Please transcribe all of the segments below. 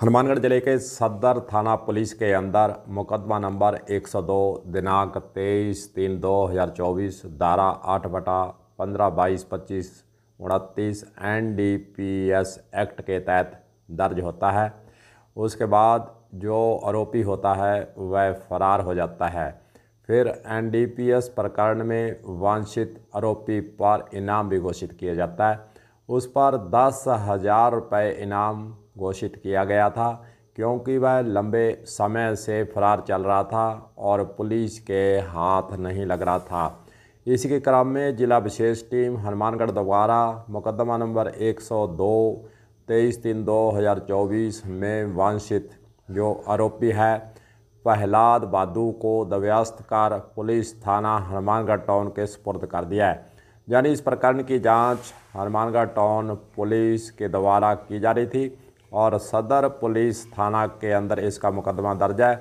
हनुमानगढ़ जिले के सदर थाना पुलिस के अंदर मुकदमा नंबर 102 दिनांक तेईस तीन दो हज़ार चौबीस धारा आठ बटा पंद्रह बाईस पच्चीस उनतीस N D P S act के तहत दर्ज होता है उसके बाद जो आरोपी होता है वह फरार हो जाता है फिर एन डी पी एस प्रकरण में वांछित आरोपी पर इनाम भी घोषित किया जाता है उस पर दस हज़ार रुपये इनाम घोषित किया गया था क्योंकि वह लंबे समय से फरार चल रहा था और पुलिस के हाथ नहीं लग रहा था इसी के क्रम में जिला विशेष टीम हनुमानगढ़ द्वारा मुकदमा नंबर 102 तेईस तीन दो हज़ार चौबीस में वांछित जो आरोपी है प्रहलाद बादू को दव्यास्तकार पुलिस थाना हनुमानगढ़ टाउन के सुपुर्द कर दिया है यानी इस प्रकरण की जांच हनुमानगढ़ टाउन पुलिस के द्वारा की जा रही थी और सदर पुलिस थाना के अंदर इसका मुकदमा दर्ज है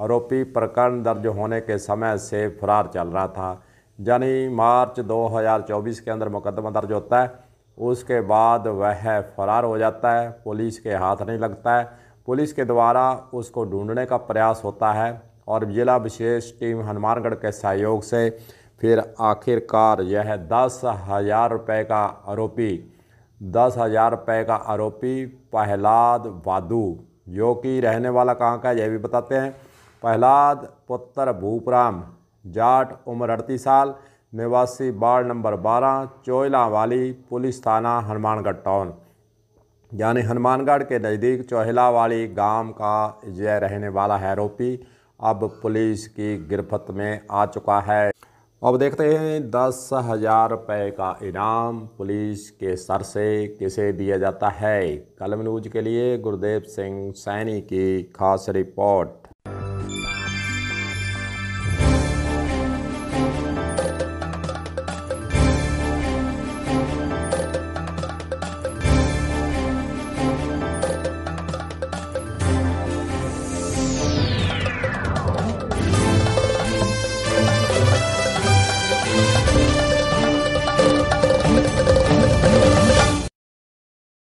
आरोपी प्रकरण दर्ज होने के समय से फरार चल रहा था यानी मार्च 2024 के अंदर मुकदमा दर्ज होता है उसके बाद वह फरार हो जाता है पुलिस के हाथ नहीं लगता है पुलिस के द्वारा उसको ढूंढने का प्रयास होता है और जिला विशेष टीम हनुमानगढ़ के सहयोग से फिर आखिरकार यह दस हज़ार रुपये का आरोपी दस हज़ार रुपये का आरोपी पहलाद वादू जो कि रहने वाला कहाँ का है यह भी बताते हैं पहलाद पुत्र भूपराम जाट उम्र अड़तीस साल निवासी वार्ड नंबर बारह चोयला वाली पुलिस थाना हनुमानगढ़ टाउन यानी हनुमानगढ़ के नज़दीक चोहला वाली गांव का यह रहने वाला है आरोपी अब पुलिस की गिरफ्त में आ चुका है अब देखते हैं दस हजार रुपये का इनाम पुलिस के सर से किसे दिया जाता है कलम न्यूज के लिए गुरुदेव सिंह सैनी की खास रिपोर्ट